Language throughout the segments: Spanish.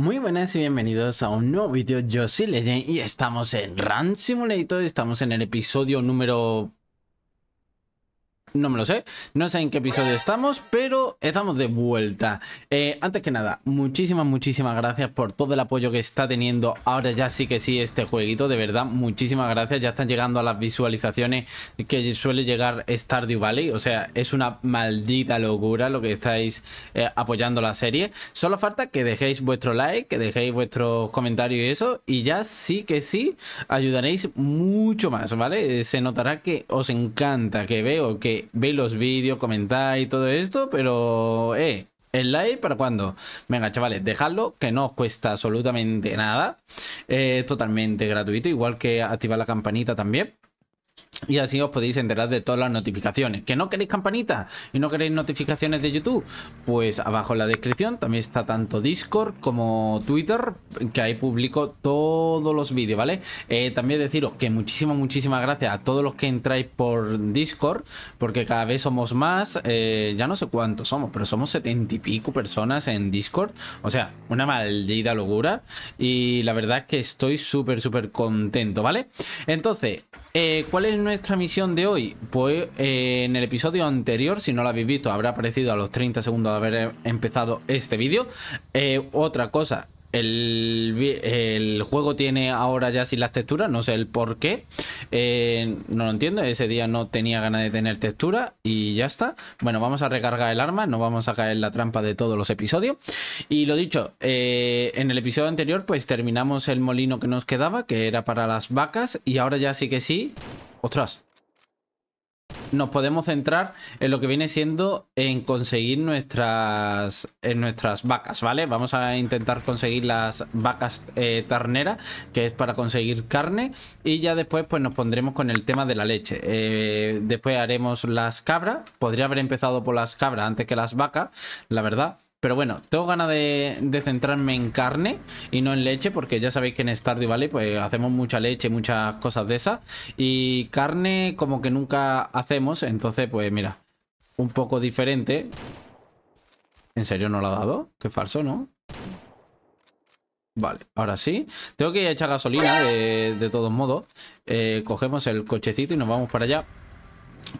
Muy buenas y bienvenidos a un nuevo vídeo, yo soy Legend y estamos en Run Simulator, estamos en el episodio número no me lo sé, no sé en qué episodio estamos, pero estamos de vuelta. Eh, antes que nada, muchísimas, muchísimas gracias por todo el apoyo que está teniendo ahora ya sí que sí este jueguito, de verdad, muchísimas gracias. Ya están llegando a las visualizaciones que suele llegar Stardew Valley, o sea, es una maldita locura lo que estáis eh, apoyando la serie. Solo falta que dejéis vuestro like, que dejéis vuestros comentarios y eso, y ya sí que sí ayudaréis mucho más, ¿vale? Eh, se notará que os encanta, que veo que ve veis los vídeos, comentáis todo esto, pero, eh, ¿El like para cuando, Venga, chavales, dejadlo, que no os cuesta absolutamente nada. totalmente gratuito, igual que activar la campanita también. Y así os podéis enterar de todas las notificaciones. ¿Que no queréis campanita y no queréis notificaciones de YouTube? Pues abajo en la descripción también está tanto Discord como Twitter, que ahí publico todos los vídeos, ¿vale? Eh, también deciros que muchísimas, muchísimas gracias a todos los que entráis por Discord, porque cada vez somos más, eh, ya no sé cuántos somos, pero somos setenta y pico personas en Discord. O sea, una maldita locura. Y la verdad es que estoy súper, súper contento, ¿vale? Entonces... Eh, ¿Cuál es nuestra misión de hoy? Pues eh, en el episodio anterior, si no lo habéis visto, habrá aparecido a los 30 segundos de haber eh, empezado este vídeo. otra cosa el, juego tiene ahora ya sin las texturas, no sé el por qué. Eh, no lo entiendo, ese día no tenía ganas de tener textura y ya está. Bueno, vamos a recargar el arma, no vamos a caer en la trampa de todos los episodios. Y lo dicho, eh, en el episodio anterior pues terminamos el molino que nos quedaba, que era para las vacas, y ahora ya sí que sí. ¡Ostras! nos podemos centrar en lo que viene siendo en conseguir nuestras, en nuestras vacas, ¿vale? Vamos a intentar conseguir las vacas eh, que es para conseguir carne, y ya después pues nos pondremos con el tema de la leche. Eh, después haremos las cabras, podría haber empezado por las cabras antes que las vacas, la verdad. Pero bueno, tengo ganas de, centrarme en carne y no en leche, porque ya sabéis que en Stardew Valley pues hacemos mucha leche, muchas cosas de esas. Y carne como que nunca hacemos, entonces pues mira, un poco diferente. ¿En serio no lo ha dado? Qué falso, ¿no? Vale, ahora sí. Tengo que echar gasolina, eh, de todos modos. Eh, cogemos el cochecito y nos vamos para allá.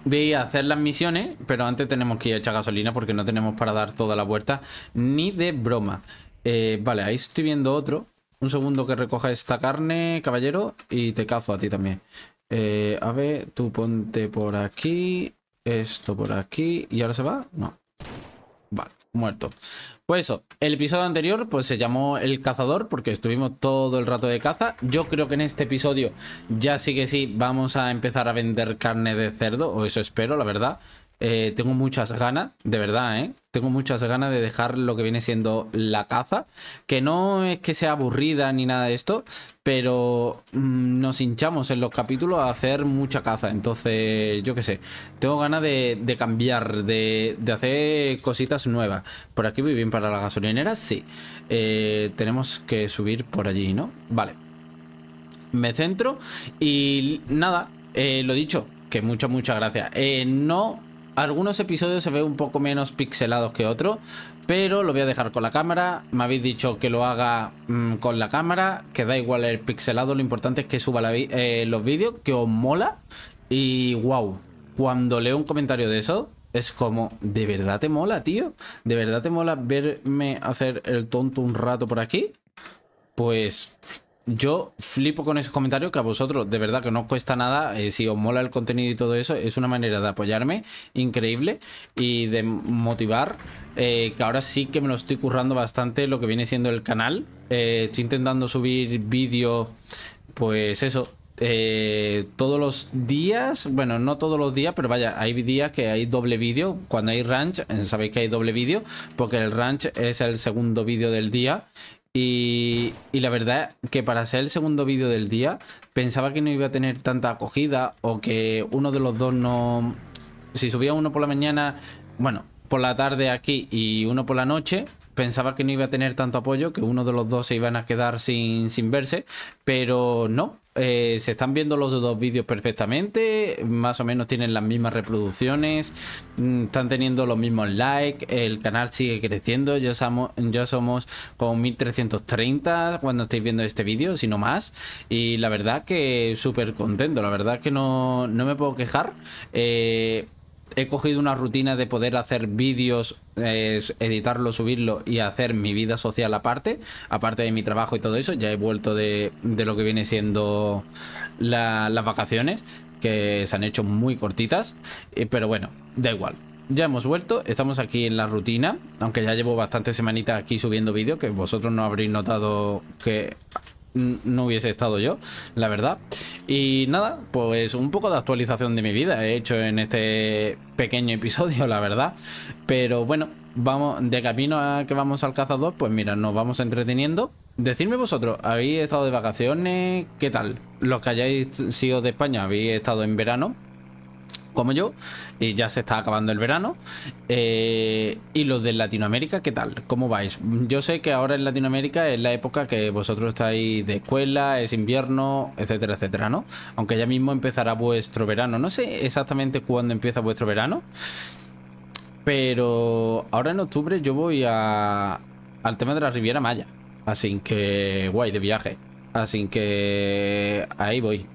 Voy a hacer las misiones, pero antes tenemos que ir a echar gasolina porque no tenemos para dar toda la vuelta, ni de broma. Eh, vale, ahí estoy viendo otro. Un segundo que recoja esta carne, caballero, y te cazo a ti también. Eh, a ver, tú ponte por aquí, esto por aquí, ¿y ahora se va? No. Vale, muerto. Pues eso, el episodio anterior pues se llamó El Cazador porque estuvimos todo el rato de caza. Yo creo que en este episodio ya sí que sí vamos a empezar a vender carne de cerdo, o eso espero, la verdad. Eh, tengo muchas ganas, de verdad, ¿eh? Tengo muchas ganas de dejar lo que viene siendo la caza, que no es que sea aburrida ni nada de esto, pero mm, nos hinchamos en los capítulos a hacer mucha caza, entonces yo qué sé, tengo ganas de, cambiar, de, hacer cositas nuevas. Por aquí voy bien para las gasolineras sí. Eh, tenemos que subir por allí, ¿no? Vale. Me centro y nada, eh, lo dicho, que muchas, muchas gracias. no algunos episodios se ve un poco menos pixelados que otros, pero lo voy a dejar con la cámara. Me habéis dicho que lo haga mm, con la cámara, que da igual el pixelado, lo importante es que suba eh, los vídeos, que os mola. Y wow, cuando leo un comentario de eso, es como, ¿de verdad te mola, tío? ¿De verdad te mola verme hacer el tonto un rato por aquí? Pues yo flipo con ese comentario que a vosotros, de verdad, que no os cuesta nada. Eh, si os mola el contenido y todo eso, es una manera de apoyarme increíble y de motivar. Eh, que ahora sí que me lo estoy currando bastante lo que viene siendo el canal. Eh, estoy intentando subir vídeo pues eso, todos los días, bueno, no todos los días, pero vaya, hay días que hay doble vídeo. Cuando hay ranch, sabéis que hay doble vídeo, porque el ranch es el segundo vídeo del día y, la verdad que para hacer el segundo vídeo del día pensaba que no iba a tener tanta acogida o que uno de los dos no... Si subía uno por la mañana, bueno, por la tarde aquí y uno por la noche, pensaba que no iba a tener tanto apoyo, que uno de los dos se iban a quedar sin, verse, pero no. Eh, se están viendo los dos vídeos perfectamente, más o menos tienen las mismas reproducciones, mm, están teniendo los mismos likes, el canal sigue creciendo, ya somos, ya somos con 1330 cuando estáis viendo este vídeo, si no más, y la verdad que súper contento, la verdad que no, no me puedo quejar. Eh, he cogido una rutina de poder hacer vídeos, eh, editarlo, subirlo y hacer mi vida social aparte, aparte de mi trabajo y todo eso. Ya he vuelto de, lo que viene siendo las vacaciones, que se han hecho muy cortitas, eh, pero bueno, da igual. Ya hemos vuelto, estamos aquí en la rutina, aunque ya llevo bastantes semanitas aquí subiendo vídeos, que vosotros no habréis notado que no hubiese estado yo, la verdad. Y nada, pues un poco de actualización de mi vida he hecho en este pequeño episodio, la verdad. Pero bueno, vamos de camino a que vamos al cazador, pues mira, nos vamos entreteniendo. Decidme vosotros, ¿habéis estado de vacaciones? ¿Qué tal? Los que hayáis sido de España, ¿habéis estado en verano? como yo, y ya se está acabando el verano. Eh, y los de Latinoamérica, ¿qué tal? ¿Cómo vais? Yo sé que ahora en Latinoamérica es la época que vosotros estáis de escuela, es invierno, etcétera, etcétera, ¿no? Aunque ya mismo empezará vuestro verano. No sé exactamente cuándo empieza vuestro verano. Pero ahora en octubre yo voy a, al tema de la Riviera Maya. Así que guay de viaje. Así que ahí voy.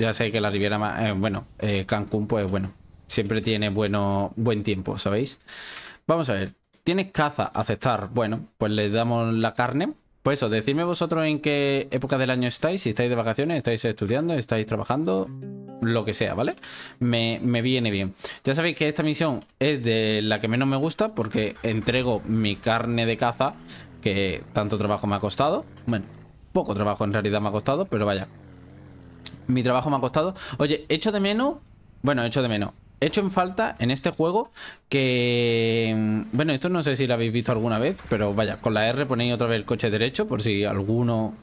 Ya sé que la Riviera, eh, bueno, eh, Cancún, pues bueno, siempre tiene bueno, buen tiempo, ¿sabéis? Vamos a ver, ¿tienes caza? Aceptar. Bueno, pues le damos la carne. Pues eso, decidme vosotros en qué época del año estáis, si estáis de vacaciones, estáis estudiando, estáis trabajando, lo que sea, ¿vale? Me, me, viene bien. Ya sabéis que esta misión es de la que menos me gusta porque entrego mi carne de caza, que tanto trabajo me ha costado. Bueno, poco trabajo en realidad me ha costado, pero vaya, mi trabajo me ha costado. Oye, echo de menos... Bueno, echo de menos. Echo en falta en este juego que... Mm, bueno, esto no sé si lo habéis visto alguna vez, pero vaya, con la R ponéis otra vez el coche derecho por si alguno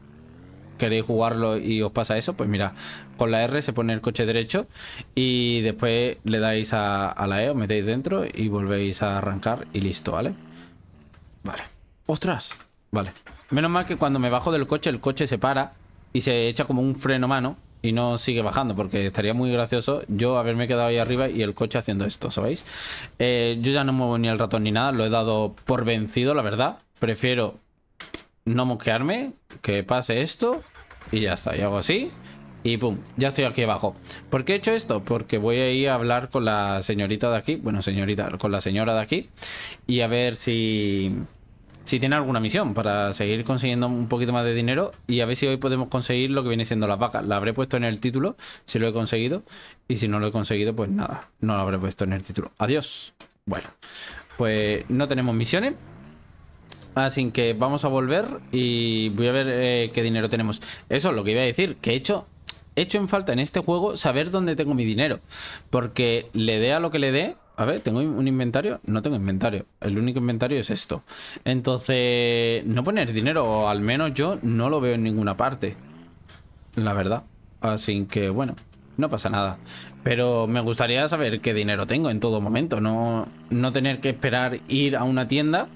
queréis jugarlo y os pasa eso, pues mira, con la R se pone el coche derecho y después le dais a, a la E, os metéis dentro y volvéis a arrancar y listo, ¿vale? Vale. ¡Ostras! Vale. Menos mal que cuando me bajo del coche, el coche se para y se echa como un freno mano y no sigue bajando, porque estaría muy gracioso yo haberme quedado ahí arriba y el coche haciendo esto, ¿sabéis? Eh, yo ya no muevo ni el ratón ni nada, lo he dado por vencido, la verdad. Prefiero no moquearme que pase esto y ya está, y hago así. Y pum, ya estoy aquí abajo. ¿Por qué he hecho esto? Porque voy a ir a hablar con la señorita de aquí. Bueno, señorita, con la señora de aquí. Y a ver si si tiene alguna misión para seguir consiguiendo un poquito más de dinero y a ver si hoy podemos conseguir lo que viene siendo las vacas. La habré puesto en el título, si lo he conseguido, y si no lo he conseguido, pues nada, no lo habré puesto en el título. Adiós. Bueno, pues no tenemos misiones. Así que vamos a volver y voy a ver eh, qué dinero tenemos. Eso es lo que iba a decir, que he hecho, he hecho en falta en este juego saber dónde tengo mi dinero. Porque le dé a lo que le dé, a ver, ¿tengo un inventario? No tengo inventario. El único inventario es esto. Entonces, no poner dinero, al menos yo no lo veo en ninguna parte. La verdad. Así que, bueno, no pasa nada. Pero me gustaría saber qué dinero tengo en todo momento. No, no tener que esperar ir a una tienda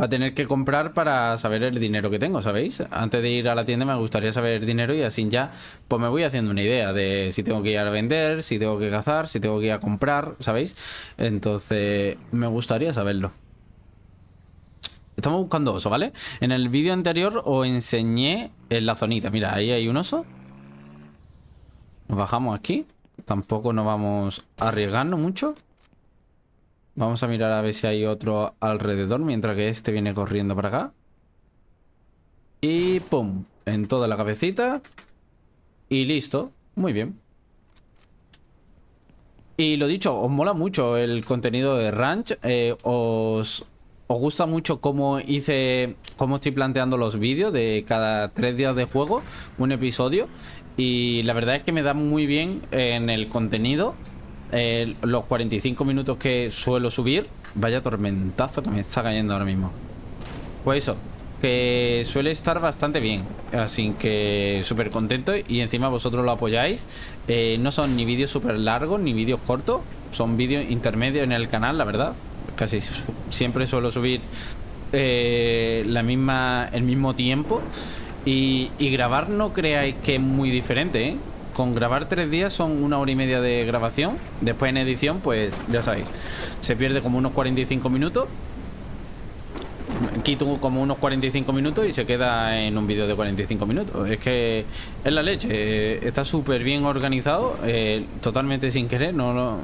Va a tener que comprar para saber el dinero que tengo, ¿sabéis? Antes de ir a la tienda me gustaría saber el dinero y así ya pues me voy haciendo una idea de si tengo que ir a vender, si tengo que cazar, si tengo que ir a comprar, ¿sabéis? Entonces me gustaría saberlo. Estamos buscando oso, ¿vale? En el vídeo anterior os enseñé en la zonita. Mira, ahí hay un oso. Nos bajamos aquí. Tampoco nos vamos arriesgando mucho. Vamos a mirar a ver si hay otro alrededor mientras que este viene corriendo para acá. Y pum, en toda la cabecita. Y listo, muy bien. Y lo dicho, os mola mucho el contenido de Ranch. Eh, os, os gusta mucho cómo hice, cómo estoy planteando los vídeos de cada tres días de juego, un episodio. Y la verdad es que me da muy bien en el contenido los 45 minutos que suelo subir. Vaya tormentazo que me está cayendo ahora mismo. Pues eso, que suele estar bastante bien. Así que súper contento y encima vosotros lo apoyáis. Eh, no son ni vídeos súper largos ni vídeos cortos, son vídeos intermedios en el canal, la verdad. Casi siempre suelo subir eh, la misma, el mismo tiempo. Y, y grabar no creáis que es muy diferente, ¿eh? con grabar tres días son una hora y media de grabación. Después en edición, pues ya sabéis, se pierde como unos 45 minutos. Quito como unos 45 minutos y se queda en un vídeo de 45 minutos. Es que es la leche. Eh, está súper bien organizado, eh, totalmente sin querer. No,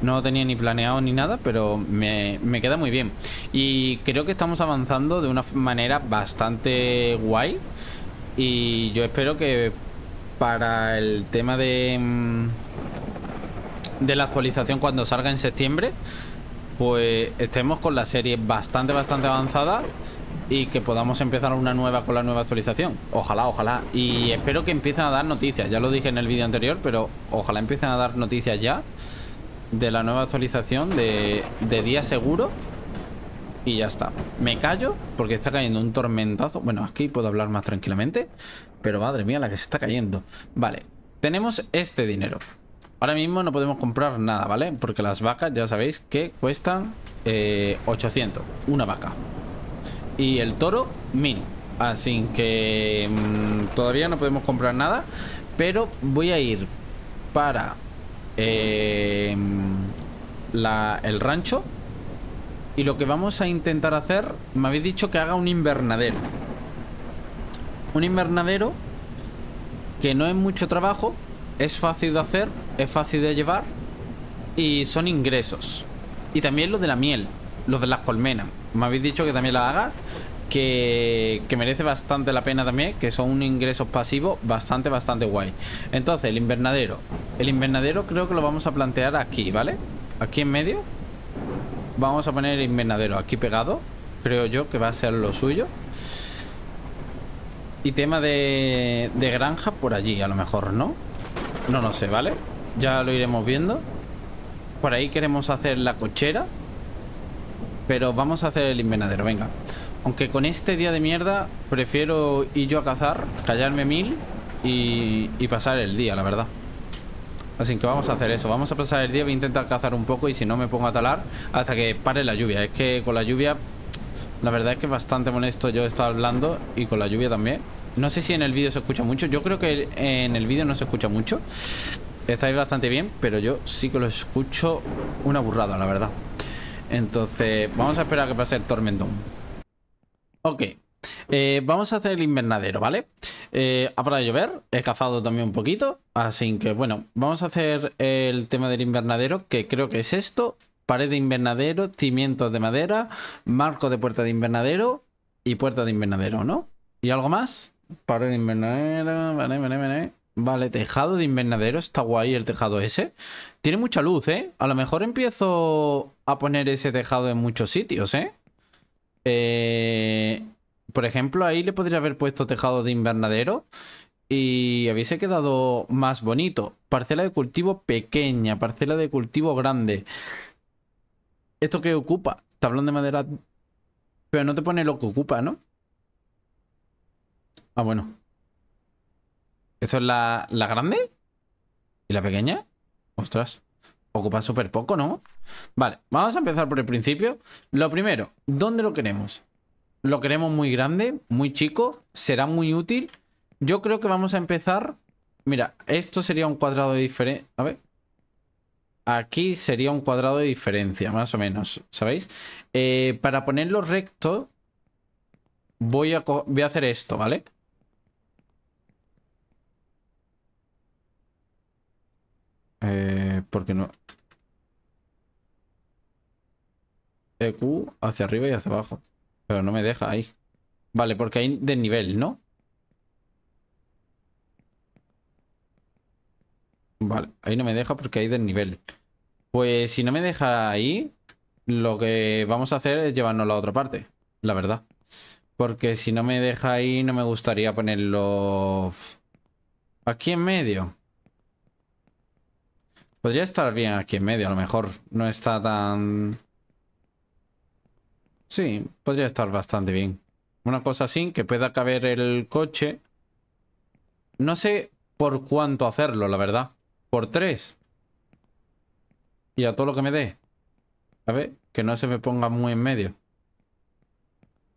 lo tenía ni planeado ni nada, pero me, me queda muy bien. Y creo que estamos avanzando de una manera bastante guay. Y yo espero que para el tema de, mm, de la actualización cuando salga en septiembre, pues estemos con la serie bastante, bastante avanzada y que podamos empezar una nueva con la nueva actualización. Ojalá, ojalá. Y espero que empiecen a dar noticias. Ya lo dije en el vídeo anterior, pero ojalá empiecen a dar noticias ya de la nueva actualización de, de día seguro. Y ya está. Me callo porque está cayendo un tormentazo. Bueno, aquí puedo hablar más tranquilamente. Pero madre mía, la que se está cayendo. Vale, tenemos este dinero. Ahora mismo no podemos comprar nada, ¿vale? Porque las vacas, ya sabéis, que cuestan 800. Eh, una vaca. Y el toro, 1000. Así que mm, todavía no podemos comprar nada. Pero voy a ir para eh, el rancho. Y lo que vamos a intentar hacer... Me habéis dicho que haga un invernadero un invernadero que no es mucho trabajo, es fácil de hacer, es fácil de llevar y son ingresos. Y también los de la miel, los de las colmenas. Me habéis dicho que también la haga, que, que merece bastante la pena también, que son un ingreso pasivos bastante, bastante guay. Entonces, el invernadero. El invernadero creo que lo vamos a plantear aquí, ¿vale? Aquí en medio. Vamos a poner el invernadero aquí pegado. Creo yo que va a ser lo suyo. Y tema de, de granja por allí, a lo mejor, ¿no? No lo sé, ¿vale? Ya lo iremos viendo. Por ahí queremos hacer la cochera. Pero vamos a hacer el invernadero, venga. Aunque con este día de mierda prefiero ir yo a cazar, callarme mil y, y pasar el día, la verdad. Así que vamos a hacer eso. Vamos a pasar el día, voy a intentar cazar un poco y si no me pongo a talar hasta que pare la lluvia. Es que con la lluvia la verdad es que bastante molesto yo estar hablando y con la lluvia también. No sé si en el vídeo se escucha mucho. Yo creo que en el vídeo no se escucha mucho. Estáis bastante bien, pero yo sí que lo escucho una burrada, la verdad. Entonces, vamos a esperar a que pase el tormentón. Ok. Eh, vamos a hacer el invernadero, ¿vale? Eh, ha parado de llover, he cazado también un poquito, así que bueno, vamos a hacer el tema del invernadero, que creo que es esto, pared de invernadero, cimientos de madera, marco de puerta de invernadero y puerta de invernadero, ¿no? ¿Y algo más? Pared de invernadero, vale, vale, vale. Vale, tejado de invernadero, está guay el tejado ese. Tiene mucha luz, ¿eh? A lo mejor empiezo a poner ese tejado en muchos sitios, ¿eh? Eh... Por ejemplo, ahí le podría haber puesto tejado de invernadero y hubiese quedado más bonito. Parcela de cultivo pequeña, parcela de cultivo grande esto qué ocupa, tablón de madera. Pero no te pone lo que ocupa, ¿no? Ah, bueno. ¿Eso es la, la grande? ¿Y la pequeña? Ostras. Ocupa súper poco, ¿no? Vale, vamos a empezar por el principio. Lo primero, ¿dónde lo queremos? ¿Lo queremos muy grande? ¿Muy chico? ¿Será muy útil? Yo creo que vamos a empezar... Mira, esto sería un cuadrado diferente. A ver aquí sería un cuadrado de diferencia, más o menos, ¿sabéis? Eh, para ponerlo recto, voy a, hacer esto, ¿vale? ¿Por eh, porque no? EQ hacia arriba y hacia abajo. Pero no me deja ahí. Vale, porque hay desnivel, ¿no? Vale, ahí no me deja porque hay desnivel. nivel. Pues si no me deja ahí, lo que vamos a hacer es llevarnos la otra parte, la verdad. Porque si no me deja ahí, no me gustaría ponerlo aquí en medio. Podría estar bien aquí en medio, a lo mejor. No está tan... Sí, podría estar bastante bien. Una cosa así, que pueda caber el coche. No sé por cuánto hacerlo, la verdad. ¿Por tres? Y a todo lo que me dé. A ver, que no se me ponga muy en medio.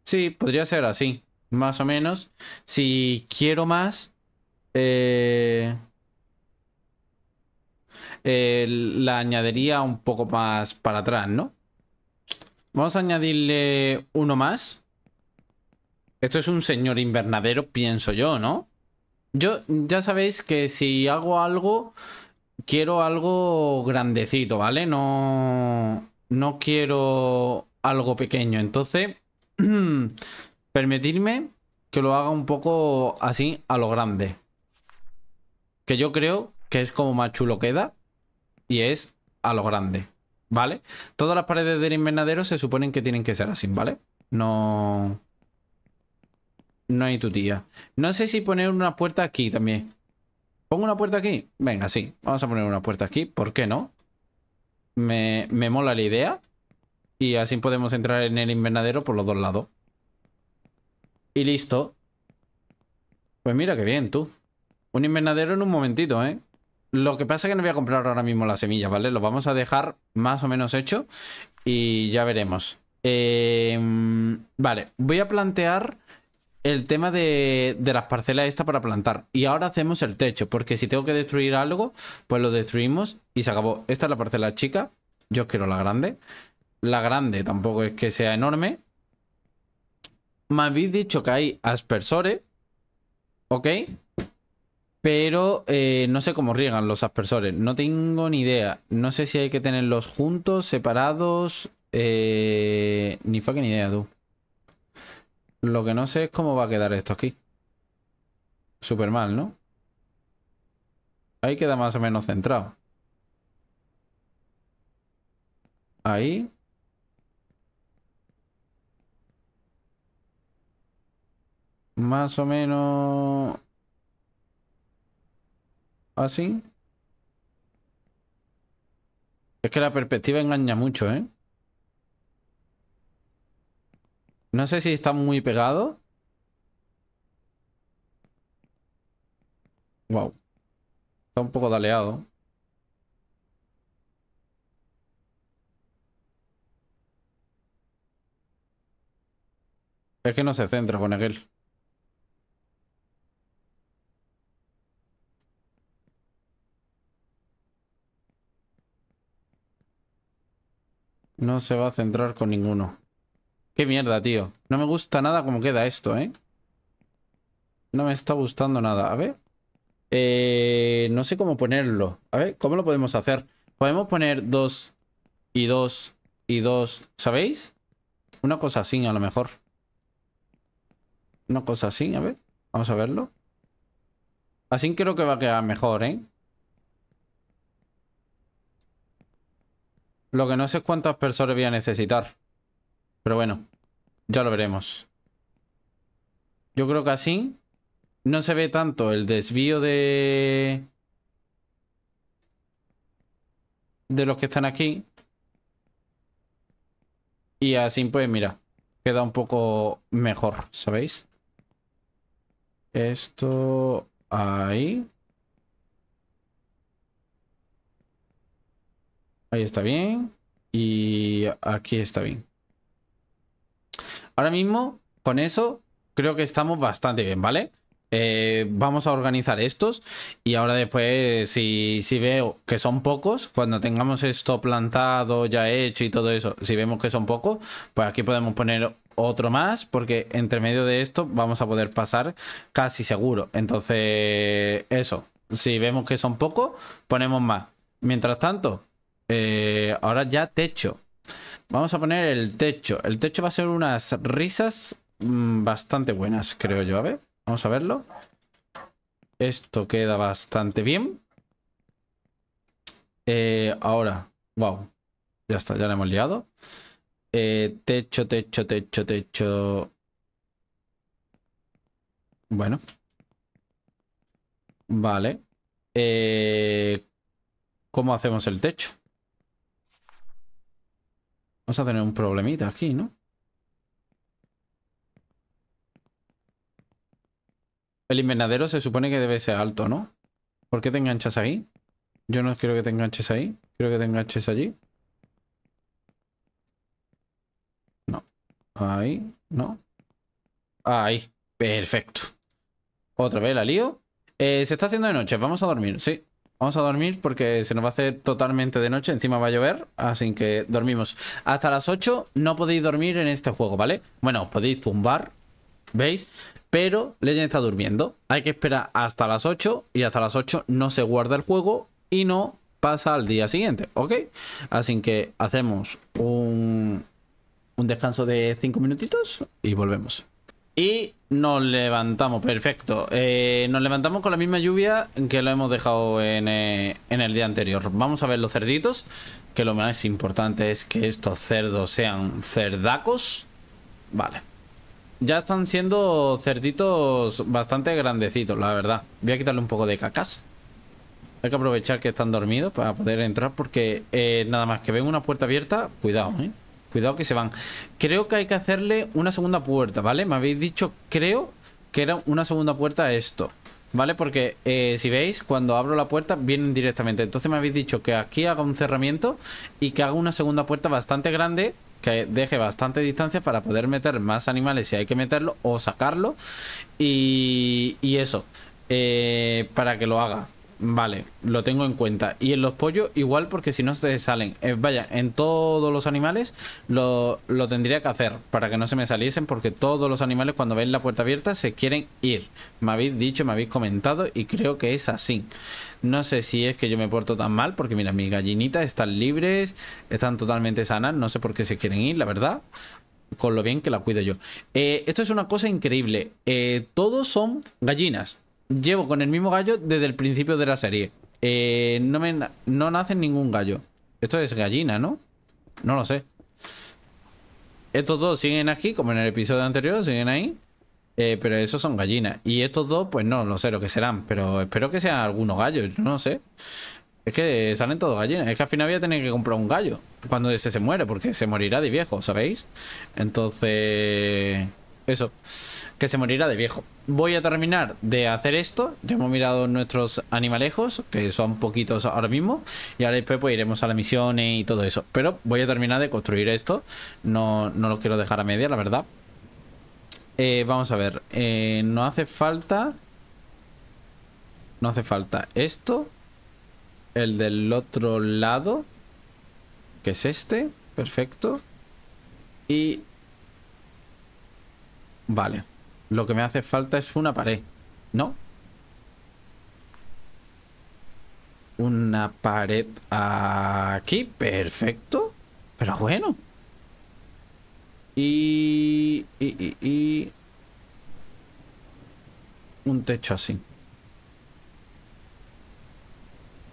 Sí, podría ser así. Más o menos. Si quiero más... Eh, la añadiría un poco más para atrás, ¿no? Vamos a añadirle uno más. Esto es un señor invernadero, pienso yo, ¿no? Yo, ya sabéis que si hago algo quiero algo grandecito, ¿vale? No, no quiero algo pequeño. Entonces, permitirme que lo haga un poco así a lo grande. Que yo creo que es como más chulo queda y es a lo grande, ¿vale? Todas las paredes del invernadero se suponen que tienen que ser así, ¿vale? No... No hay tu tía. No sé si poner una puerta aquí también. ¿Pongo una puerta aquí? Venga, sí. Vamos a poner una puerta aquí. ¿Por qué no? Me, mola la idea. Y así podemos entrar en el invernadero por los dos lados. Y listo. Pues mira qué bien, tú. Un invernadero en un momentito, ¿eh? Lo que pasa es que no voy a comprar ahora mismo las semillas, ¿vale? Lo vamos a dejar más o menos hecho y ya veremos. Em, vale, voy a plantear el tema de, las parcelas está para plantar. Y ahora hacemos el techo, porque si tengo que destruir algo, pues lo destruimos y se acabó. Esta es la parcela chica, yo quiero la grande. La grande tampoco es que sea enorme. Me habéis dicho que hay aspersores, ¿ok? Pero eh, no sé cómo riegan los aspersores, no tengo ni idea. No sé si hay que tenerlos juntos, separados, eh, ni fucking ni idea tú. Lo que no sé es cómo va a quedar esto aquí. Súper mal, ¿no? Ahí queda más o menos centrado. Ahí. Más o menos... Así. Es que la perspectiva engaña mucho, ¿eh? No sé si está muy pegado. Wow. Está un poco daleado. Es que no se centra con aquel. No se va a centrar con ninguno. Qué mierda, tío. No me gusta nada como queda esto, ¿eh? No me está gustando nada. A ver. Eh, no sé cómo ponerlo. A ver, ¿cómo lo podemos hacer? Podemos poner dos y dos y dos. ¿Sabéis? Una cosa así, a lo mejor. Una cosa así, a ver. Vamos a verlo. Así creo que va a quedar mejor, ¿eh? Lo que no sé es cuántas personas voy a necesitar. Pero bueno, ya lo veremos. Yo creo que así no se ve tanto el desvío de... De los que están aquí. Y así pues, mira, queda un poco mejor, ¿sabéis? Esto ahí. Ahí está bien. Y aquí está bien. Ahora mismo, con eso, creo que estamos bastante bien, ¿vale? Eh, vamos a organizar estos y ahora después, si, veo que son pocos, cuando tengamos esto plantado, ya hecho y todo eso, si vemos que son pocos, pues aquí podemos poner otro más, porque entre medio de esto vamos a poder pasar casi seguro. Entonces, eso. Si vemos que son pocos, ponemos más. Mientras tanto, eh, ahora ya techo. Vamos a poner el techo. El techo va a ser unas risas mm, bastante buenas, creo yo. A ver, vamos a verlo. Esto queda bastante bien. Eh, ahora, wow. Ya está, ya lo hemos liado. Eh, techo, techo, techo, techo. Bueno. Vale. Eh, ¿Cómo hacemos el techo? Vamos a tener un problemita aquí, ¿no? El invernadero se supone que debe ser alto, ¿no? ¿Por qué te enganchas ahí? Yo no quiero que te enganches ahí. Quiero que te enganches allí. No. Ahí. No. Ahí. Perfecto. Otra vez la lío. Eh, se está haciendo de noche. Vamos a dormir. Sí. Vamos a dormir porque se nos va a hacer totalmente de noche, encima va a llover, así que dormimos. Hasta las 8 no podéis dormir en este juego, ¿vale? Bueno, podéis tumbar, ¿veis? Pero Legend está durmiendo. Hay que esperar hasta las 8 y hasta las 8 no se guarda el juego y no pasa al día siguiente, ¿ok? Así que hacemos un, un descanso de 5 minutitos y volvemos. Y nos levantamos, perfecto. Eh, nos levantamos con la misma lluvia que lo hemos dejado eh, en, el día anterior. Vamos a ver los cerditos, que lo más importante es que estos cerdos sean cerdacos. Vale. Ya están siendo cerditos bastante grandecitos, la verdad. Voy a quitarle un poco de cacas. Hay que aprovechar que están dormidos para poder entrar porque eh, nada más que ven una puerta abierta, cuidado, ¿eh? Cuidado que se van. Creo que hay que hacerle una segunda puerta, ¿vale? Me habéis dicho, creo que era una segunda puerta esto. ¿Vale? Porque eh, si veis, cuando abro la puerta vienen directamente. Entonces me habéis dicho que aquí haga un cerramiento y que haga una segunda puerta bastante grande que deje bastante distancia para poder meter más animales si hay que meterlo o sacarlo y, eso eh, para que lo haga Vale, lo tengo en cuenta. Y en los pollos igual porque si no se salen. Eh, vaya, en todos los animales lo, lo, tendría que hacer para que no se me saliesen porque todos los animales cuando ven la puerta abierta se quieren ir. Me habéis dicho, me habéis comentado y creo que es así. No sé si es que yo me porto tan mal porque mira, mis gallinitas están libres, están totalmente sanas, no sé por qué se quieren ir, la verdad. Con lo bien que la cuido yo. Eh, esto es una cosa increíble. Eh, todos son gallinas llevo con el mismo gallo desde el principio de la serie. Eh, no, me, no nace ningún gallo. Esto es gallina, ¿no? No lo sé. Estos dos siguen aquí, como en el episodio anterior, siguen ahí. Eh, pero esos son gallinas. Y estos dos, pues no, no sé lo que serán. Pero espero que sean algunos gallos, no sé. Es que salen todos gallinas. Es que al final voy a tener que comprar un gallo. Cuando ese se muere, porque se morirá de viejo, ¿sabéis? Entonces eso, que se morirá de viejo. Voy a terminar de hacer esto. Ya hemos mirado nuestros animalejos, que son poquitos ahora mismo. Y ahora después pues iremos a la misiones y todo eso. Pero voy a terminar de construir esto. No, no lo quiero dejar a media, la verdad. Eh, vamos a ver. Eh, no hace falta... No hace falta esto. El del otro lado. Que es este. Perfecto. Y Vale. Lo que me hace falta es una pared. ¿No? Una pared aquí. Perfecto. Pero bueno. Y... y, Un techo así.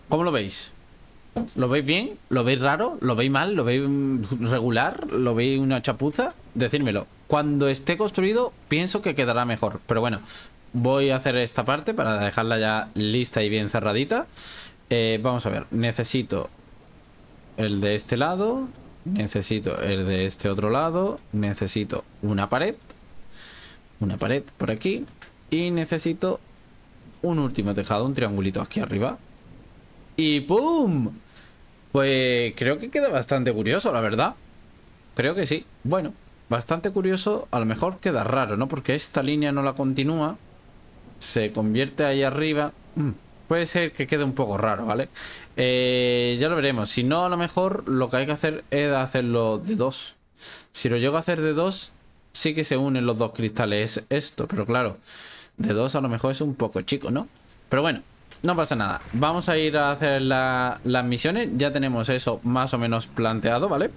¿Cómo lo veis? ¿Lo veis bien? ¿Lo veis raro? ¿Lo veis mal? ¿Lo veis mm, regular? ¿Lo veis una chapuza? Decírmelo. Cuando esté construido, pienso que quedará mejor. Pero bueno, voy a hacer esta parte para dejarla ya lista y bien cerradita. Eh, vamos a ver, necesito el de este lado, necesito el de este otro lado, necesito una pared, una pared por aquí y necesito un último tejado, un triangulito aquí arriba. Y ¡pum! Pues creo que queda bastante curioso, la verdad. Creo que sí. Bueno, bastante curioso. A lo mejor queda raro, ¿no? Porque esta línea no la continúa. Se convierte ahí arriba. Mm, puede ser que quede un poco raro, ¿vale? Eh, ya lo veremos. Si no, a lo mejor lo que hay que hacer es hacerlo de dos. Si lo llego a hacer de dos, sí que se unen los dos cristales esto. Pero claro, de dos a lo mejor es un poco chico, ¿no? Pero bueno, no pasa nada. Vamos a ir a hacer las misiones. Ya tenemos eso más o menos planteado, ¿vale?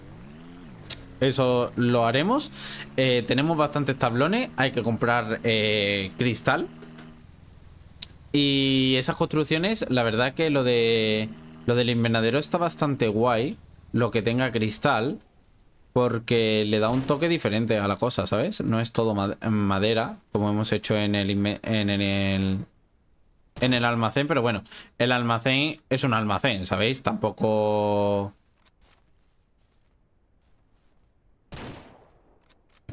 Eso lo haremos. Eh, tenemos bastantes tablones. Hay que comprar eh, cristal. Y esas construcciones, la verdad que lo de lo del invernadero está bastante guay. Lo que tenga cristal. Porque le da un toque diferente a la cosa, ¿sabes? No es todo madera, como hemos hecho en en el en el almacén, pero bueno, el almacén es un almacén, ¿sabéis? Tampoco...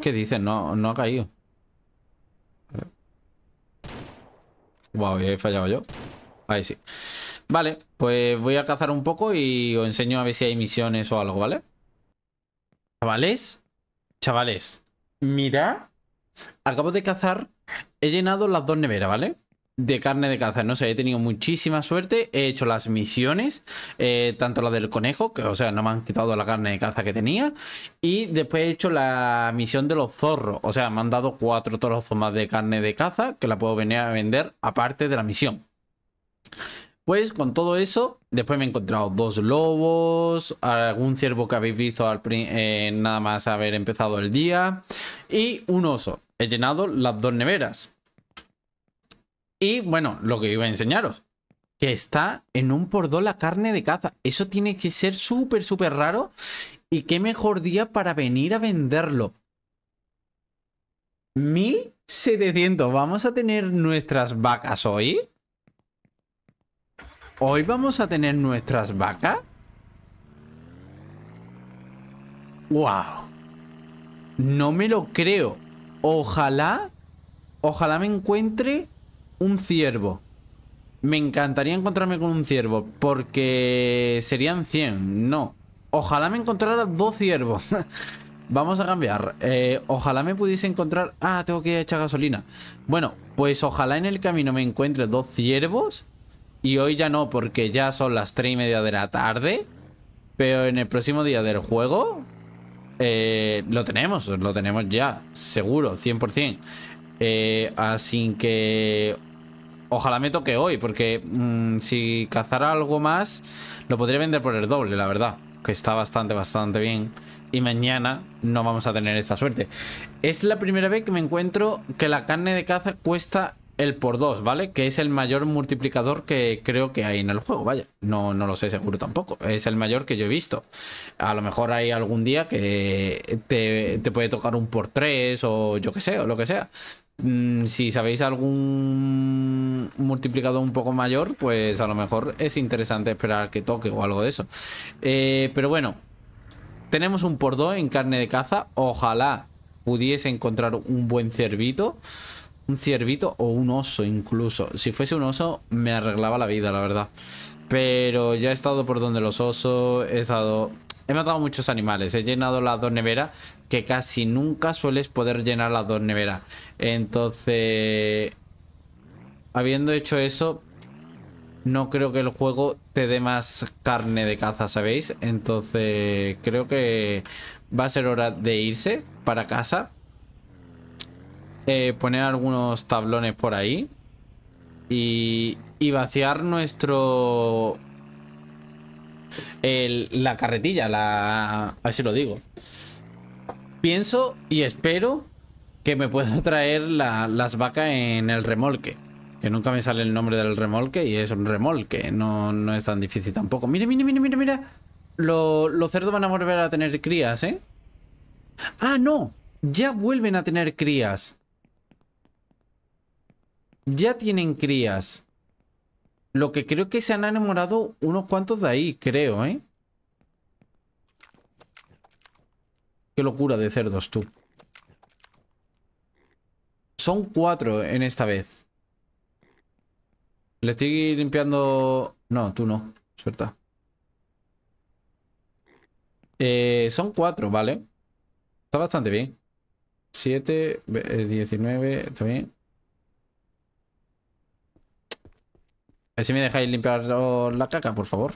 ¿Qué dicen? No, no ha caído. Wow, he fallado yo. Ahí sí. Vale, pues voy a cazar un poco y os enseño a ver si hay misiones o algo, ¿vale? Chavales, chavales, Mira, Acabo de cazar, he llenado las dos neveras, ¿vale? de carne de caza, no sé, he tenido muchísima suerte, he hecho las misiones, eh, tanto la del conejo, que o sea, no me han quitado la carne de caza que tenía, y después he hecho la misión de los zorros, o sea, me han dado cuatro trozos más de carne de caza que la puedo venir a vender aparte de la misión. Pues con todo eso, después me he encontrado dos lobos, algún ciervo que habéis visto al eh, nada más haber empezado el día, y un oso. He llenado las dos neveras. Y bueno, lo que iba a enseñaros, que está en un por dos la carne de caza. Eso tiene que ser súper, súper raro. Y qué mejor día para venir a venderlo. 1700. Vamos a tener nuestras vacas hoy. Hoy vamos a tener nuestras vacas. ¡Wow! No me lo creo. Ojalá, ojalá me encuentre un ciervo. Me encantaría encontrarme con un ciervo, porque serían 100, no. Ojalá me encontrara dos ciervos. Vamos a cambiar. Eh, ojalá me pudiese encontrar... Ah, tengo que echar gasolina. Bueno, pues ojalá en el camino me encuentre dos ciervos. Y hoy ya no, porque ya son las 3 y media de la tarde. Pero en el próximo día del juego... Eh, lo tenemos, lo tenemos ya, seguro, 100%. Eh, así que Ojalá me toque hoy, porque mm, si cazara algo más, lo podría vender por el doble, la verdad. Que está bastante, bastante bien. Y mañana no vamos a tener esa suerte. Es la primera vez que me encuentro que la carne de caza cuesta el por 2, ¿vale? Que es el mayor multiplicador que creo que hay en el juego, vaya. No, no lo sé seguro tampoco. Es el mayor que yo he visto. A lo mejor hay algún día que te, puede tocar un por 3 o yo que sé, o lo que sea. Mm, si sabéis algún multiplicador un poco mayor, pues a lo mejor es interesante esperar que toque o algo de eso. Eh, pero bueno, tenemos un por 2 en carne de caza. Ojalá pudiese encontrar un buen cervito un ciervito o un oso incluso. Si fuese un oso, me arreglaba la vida, la verdad. Pero ya he estado por donde los osos, he estado... He matado muchos animales, he llenado las dos neveras, que casi nunca sueles poder llenar las dos neveras. Entonces, habiendo hecho eso, no creo que el juego te dé más carne de caza, ¿sabéis? Entonces, creo que va a ser hora de irse para casa eh, poner algunos tablones por ahí y, vaciar nuestro... la carretilla, la... A ver si lo digo. Pienso y espero que me pueda traer las vacas en el remolque. Que nunca me sale el nombre del remolque y es un remolque. No, es tan difícil tampoco. mire mire, mire, mire, mira. los cerdos van a volver a tener crías, ¿eh? Ah, no. Ya vuelven a tener crías. Ya tienen crías. Lo que creo que se han enamorado unos cuantos de ahí, creo, ¿eh? Qué locura de cerdos, tú. Son cuatro en esta vez. Le estoy limpiando... No, tú no. Suelta. Eh, son cuatro, ¿vale? Está bastante bien. Siete, eh, diecinueve está bien. A eh, ver si me dejáis limpiar la caca, por favor.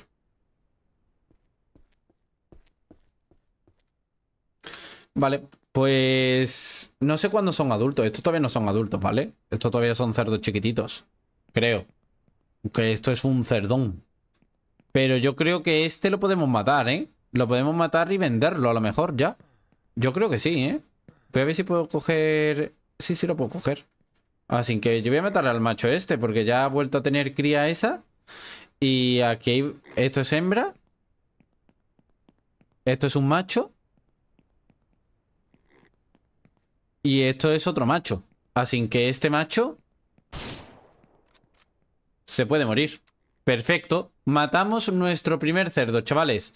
Vale, pues no sé cuándo son adultos. Estos todavía no son adultos, ¿vale? Estos todavía son cerdos chiquititos. Creo. Que esto es un cerdón. Pero yo creo que este lo podemos matar, ¿eh? Lo podemos matar y venderlo a lo mejor ya. Yo creo que sí, ¿eh? Voy a ver si puedo coger... Sí, sí lo puedo coger. Así ah, que yo voy a matar al macho este, porque ya ha vuelto a tener cría esa. Y aquí esto es hembra. Esto es un macho. Y esto es otro macho. Así ah, que este macho se puede morir. Perfecto. Matamos nuestro primer cerdo, chavales.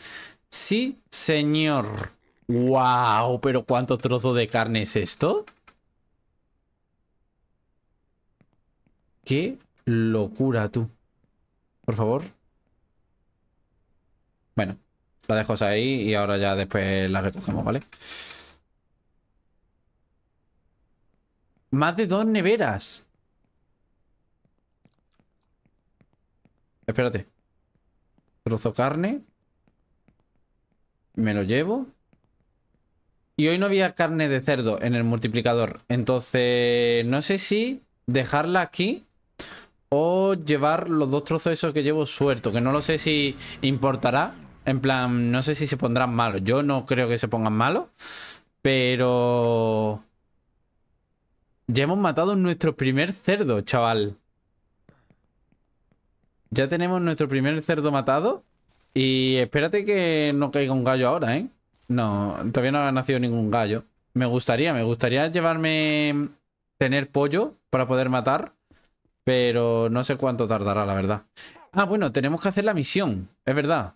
Sí, señor. ¡Wow! ¿Pero cuánto trozo de carne es esto? Qué locura, tú. Por favor. Bueno, la dejos ahí y ahora ya después la recogemos, ¿vale? Más de dos neveras. Espérate. Trozo carne. Me lo llevo. Y hoy no había carne de cerdo en el multiplicador. Entonces, no sé si dejarla aquí o llevar los dos trozos esos que llevo suelto, que no lo sé si importará. En plan, no sé si se pondrán malos. Yo no creo que se pongan malos. Pero... Ya hemos matado nuestro primer cerdo, chaval. Ya tenemos nuestro primer cerdo matado. Y espérate que no caiga un gallo ahora, ¿eh? No, todavía no ha nacido ningún gallo. Me gustaría, me gustaría llevarme... Tener pollo para poder matar. Pero no sé cuánto tardará, la verdad. Ah, bueno, tenemos que hacer la misión. Es verdad.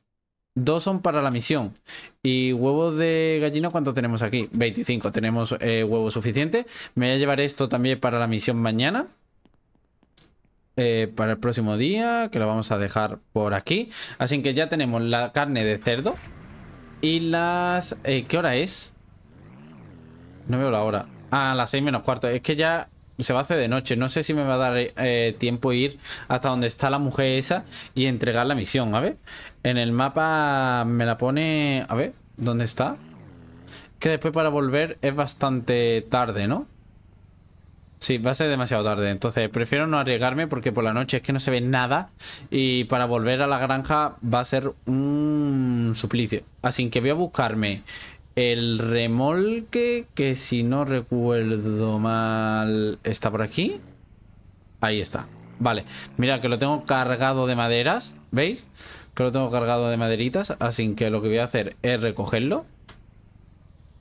Dos son para la misión. ¿Y huevos de gallina cuánto tenemos aquí? 25. Tenemos eh, huevos suficientes. Me voy a llevar esto también para la misión mañana. Eh, para el próximo día, que lo vamos a dejar por aquí. Así que ya tenemos la carne de cerdo. Y las... Eh, ¿Qué hora es? No veo la hora. Ah, las 6 menos cuarto. Es que ya se va a hacer de noche. No sé si me va a dar eh, tiempo ir hasta donde está la mujer esa y entregar la misión. A ver, en el mapa me la pone... A ver, ¿dónde está? Que después para volver es bastante tarde, ¿no? Sí, va a ser demasiado tarde. Entonces prefiero no arriesgarme porque por la noche es que no se ve nada. Y para volver a la granja va a ser un suplicio. Así que voy a buscarme el remolque, que si no recuerdo mal, está por aquí. Ahí está. Vale, mira que lo tengo cargado de maderas, ¿veis? Que lo tengo cargado de maderitas, así que lo que voy a hacer es recogerlo.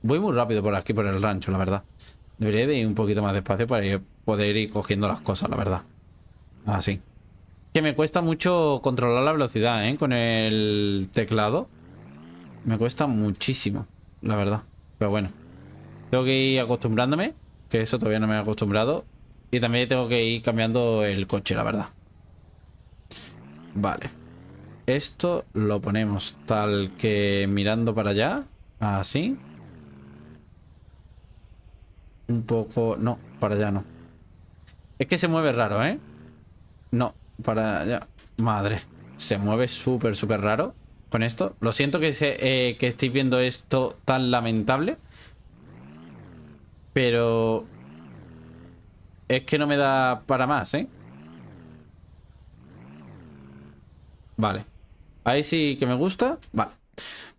Voy muy rápido por aquí, por el rancho, la verdad. Debería de ir un poquito más despacio para poder ir cogiendo las cosas, la verdad. Así. Que me cuesta mucho controlar la velocidad, ¿eh? Con el teclado. Me cuesta muchísimo la verdad. Pero bueno, tengo que ir acostumbrándome, que eso todavía no me he acostumbrado. Y también tengo que ir cambiando el coche, la verdad. Vale. Esto lo ponemos tal que mirando para allá, así. Un poco... No, para allá no. Es que se mueve raro, ¿eh? No, para allá. Madre, se mueve súper, súper raro con esto. Lo siento eh, que, estéis viendo esto tan lamentable. Pero... Es que no me da para más, ¿eh? Vale. Ahí sí que me gusta. Vale.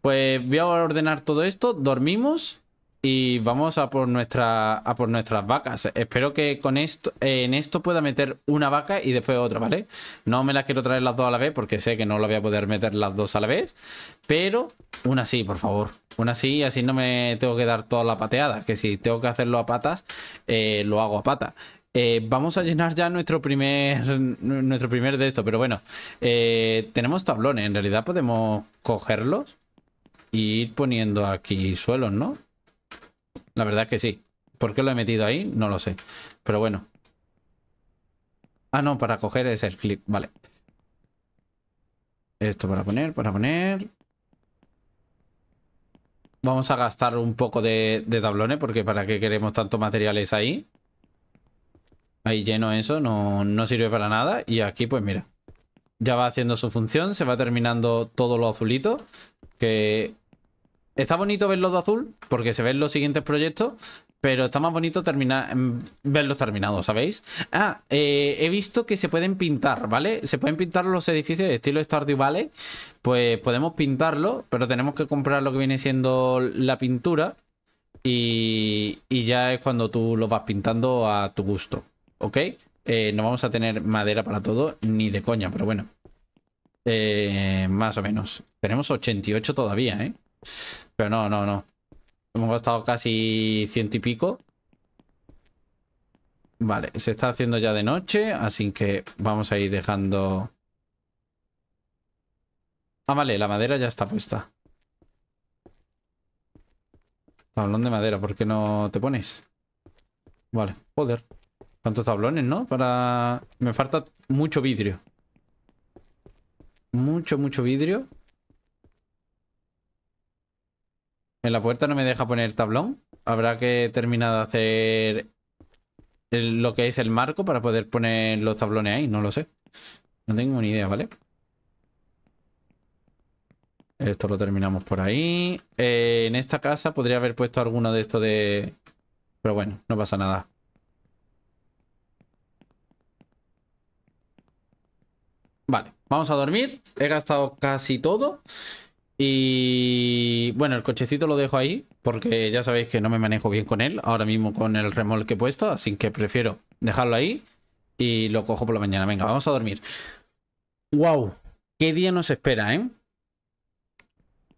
Pues voy a ordenar todo esto. Dormimos y vamos a por, nuestra, a por nuestras vacas. Espero que con esto, en esto pueda meter una vaca y después otra, ¿vale? No me las quiero traer las dos a la vez porque sé que no la voy a poder meter las dos a la vez. Pero una sí, por favor. Una sí, así no me tengo que dar todas la pateada. Que si tengo que hacerlo a patas, eh, lo hago a patas. Eh, vamos a llenar ya nuestro primer nuestro primer de esto, pero bueno, eh, tenemos tablones, en realidad podemos cogerlos y ir poniendo aquí suelos, ¿no? La verdad es que sí. ¿Por qué lo he metido ahí? No lo sé. Pero bueno. Ah, no, para coger ese flip. Vale. Esto para poner, para poner. Vamos a gastar un poco de, tablones porque para qué queremos tantos materiales ahí. Ahí lleno eso, no, no sirve para nada. Y aquí pues mira, ya va haciendo su función, se va terminando todo lo azulito. Que está bonito verlos de azul, porque se ven los siguientes proyectos, pero está más bonito terminar, em, verlos terminados, ¿sabéis? Ah, eh, he visto que se pueden pintar, ¿vale? Se pueden pintar los edificios de estilo Stardew Valley. Pues podemos pintarlo, pero tenemos que comprar lo que viene siendo la pintura. Y, ya es cuando tú lo vas pintando a tu gusto, ¿ok? Eh, no vamos a tener madera para todo, ni de coña, pero bueno. Eh, más o menos. Tenemos 88 todavía, ¿eh? Pero no, no, no. Hemos gastado casi ciento y pico. Vale, se está haciendo ya de noche, así que vamos a ir dejando... Ah, vale, la madera ya está puesta. Tablón de madera, ¿por qué no te pones? Vale, joder. Tantos tablones, no? Para... Me falta mucho vidrio. Mucho, mucho vidrio. En la puerta no me deja poner tablón. Habrá que terminar de hacer lo que es el marco para poder poner los tablones ahí. No lo sé. No tengo ni idea, ¿vale? Esto lo terminamos por ahí. Eh, en esta casa podría haber puesto alguno de estos de... Pero bueno, no pasa nada. Vale, vamos a dormir. He gastado casi todo. Y bueno, el cochecito lo dejo ahí porque ya sabéis que no me manejo bien con él ahora mismo con el remolque puesto, así que prefiero dejarlo ahí y lo cojo por la mañana. Venga, vamos a dormir. ¡Wow! ¿Qué día nos espera, eh?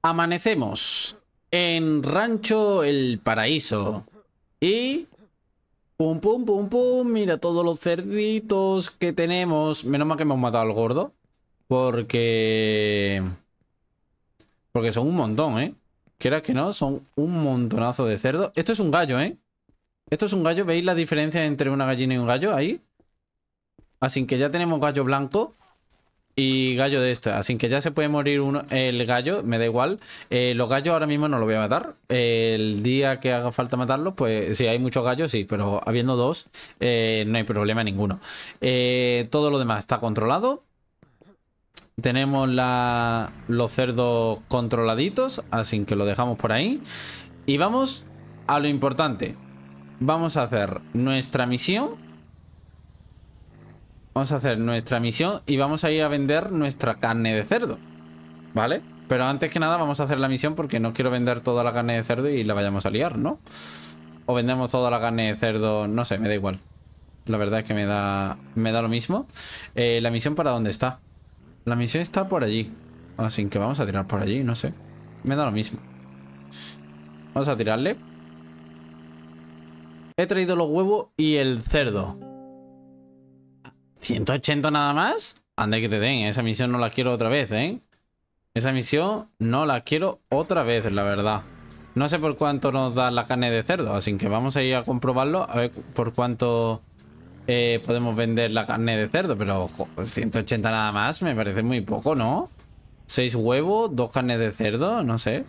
Amanecemos en Rancho El Paraíso y... Pum, pum, pum, pum, mira todos los cerditos que tenemos. Menos mal que hemos matado al gordo porque... Porque son un montón, ¿eh? Quieras que no, son un montonazo de cerdo. Esto es un gallo, ¿eh? Esto es un gallo. ¿Veis la diferencia entre una gallina y un gallo ahí? Así que ya tenemos gallo blanco y gallo de esto. Así que ya se puede morir el gallo, me da igual. Eh, los gallos ahora mismo no los voy a matar. el día que haga falta matarlos, pues si hay muchos gallos, sí, pero habiendo dos, eh, no hay problema ninguno. Eh, todo lo demás está controlado. Tenemos la, los cerdos controladitos, así que lo dejamos por ahí. Y vamos a lo importante. Vamos a hacer nuestra misión. Vamos a hacer nuestra misión y vamos a ir a vender nuestra carne de cerdo. ¿Vale? Pero antes que nada vamos a hacer la misión porque no quiero vender toda la carne de cerdo y la vayamos a liar, ¿no? O vendemos toda la carne de cerdo, no sé, me da igual. La verdad es que me da, me da lo mismo. Eh, ¿La misión para dónde está? La misión está por allí. Así que vamos a tirar por allí, no sé. Me da lo mismo. Vamos a tirarle. He traído los huevos y el cerdo. ¿180 nada más? Ande que te den. Esa misión no la quiero otra vez, ¿eh? Esa misión no la quiero otra vez, la verdad. No sé por cuánto nos da la carne de cerdo, así que vamos a ir a comprobarlo, a ver por cuánto eh, podemos vender la carne de cerdo, pero ojo, 180 nada más me parece muy poco, ¿no? 6 huevos, 2 carnes de cerdo, no sé.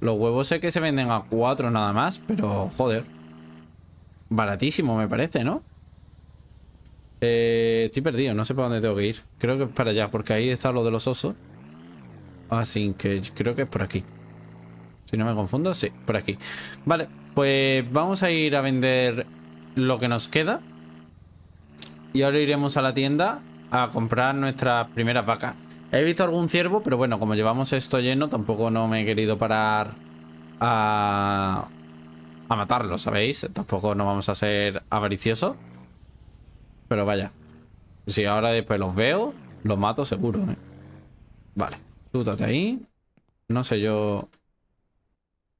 Los huevos sé que se venden a 4 nada más, pero joder. Baratísimo me parece, ¿no? Eh, estoy perdido, no sé para dónde tengo que ir. Creo que es para allá, porque ahí está lo de los osos. Así ah, que creo que es por aquí. Si no me confundo, sí, por aquí. Vale, pues vamos a ir a vender lo que nos queda. Y ahora iremos a la tienda a comprar nuestra primera vaca He visto algún ciervo, pero bueno, como llevamos esto lleno, tampoco no me he querido parar a, a matarlo, ¿sabéis? Tampoco no vamos a ser avariciosos. Pero vaya. Si ahora después los veo, los mato seguro, ¿eh? Vale. date ahí. No sé yo...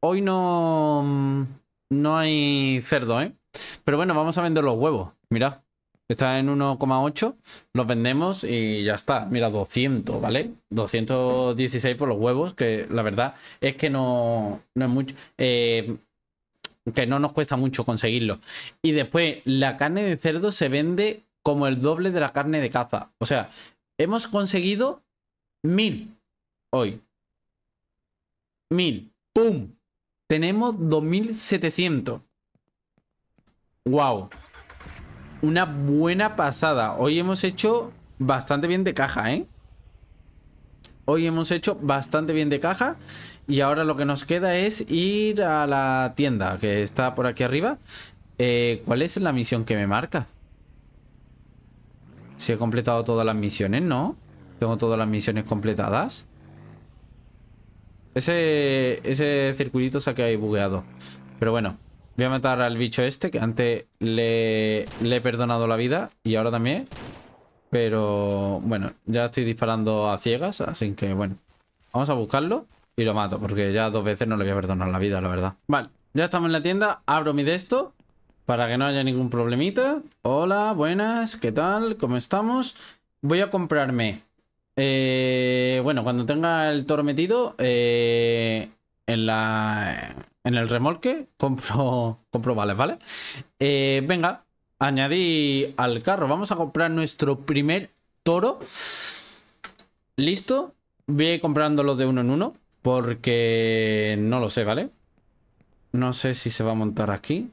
Hoy no... No hay cerdo, ¿eh? Pero bueno, vamos a vender los huevos. Mira, está en 1,8. Los vendemos y ya está. Mira, 200, ¿vale? 216 por los huevos, que la verdad es que no, es mucho. Eh, que no nos cuesta mucho conseguirlo. Y después, la carne de cerdo se vende como el doble de la carne de caza. O sea, hemos conseguido mil hoy. Mil. ¡Pum! Tenemos 2700. Wow. Una buena pasada. Hoy hemos hecho bastante bien de caja, ¿eh? Hoy hemos hecho bastante bien de caja. Y ahora lo que nos queda es ir a la tienda que está por aquí arriba. Eh, ¿Cuál es la misión que me marca? Si he completado todas las misiones, ¿no? Tengo todas las misiones completadas. Ese, ese circulito se ha quedado bugueado. Pero bueno. Voy a matar al bicho este, que antes le, he perdonado la vida y ahora también. Pero bueno, ya estoy disparando a ciegas, así que bueno. Vamos a buscarlo y lo mato, porque ya dos veces no le voy a perdonar la vida, la verdad. Vale, ya estamos en la tienda. Abro mi de esto para que no haya ningún problemita. Hola, buenas, ¿qué tal? ¿Cómo estamos? Voy a comprarme... Eh, bueno, cuando tenga el toro metido eh, en la en el remolque, compro, compro vales, ¿vale? Eh, venga, añadí al carro. Vamos a comprar nuestro primer toro. Listo. Voy a ir comprándolo de uno en uno. Porque no lo sé, ¿vale? No sé si se va a montar aquí.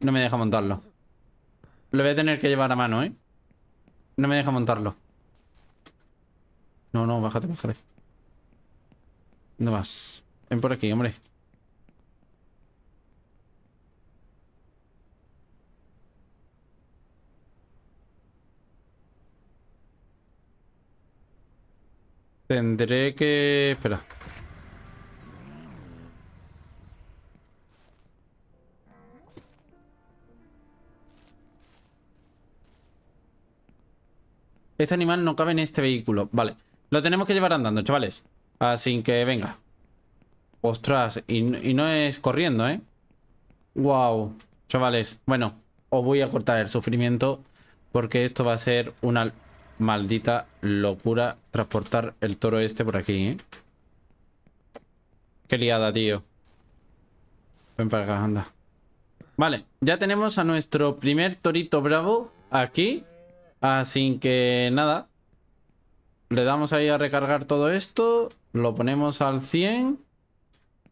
No me deja montarlo. Lo voy a tener que llevar a mano, ¿eh? No me deja montarlo. No, no, bájate, bájate. No más. Ven por aquí, hombre. Tendré que... Espera. Este animal no cabe en este vehículo. Vale. Lo tenemos que llevar andando, chavales. Así ah, que venga. Ostras, y, no es corriendo, ¿eh? Wow, chavales. Bueno, os voy a cortar el sufrimiento porque esto va a ser una maldita locura transportar el toro este por aquí, ¿eh? Qué liada, tío. Ven para acá, anda. Vale, ya tenemos a nuestro primer torito bravo aquí. Así ah, que nada. Le damos ahí a recargar todo esto. Lo ponemos al 100.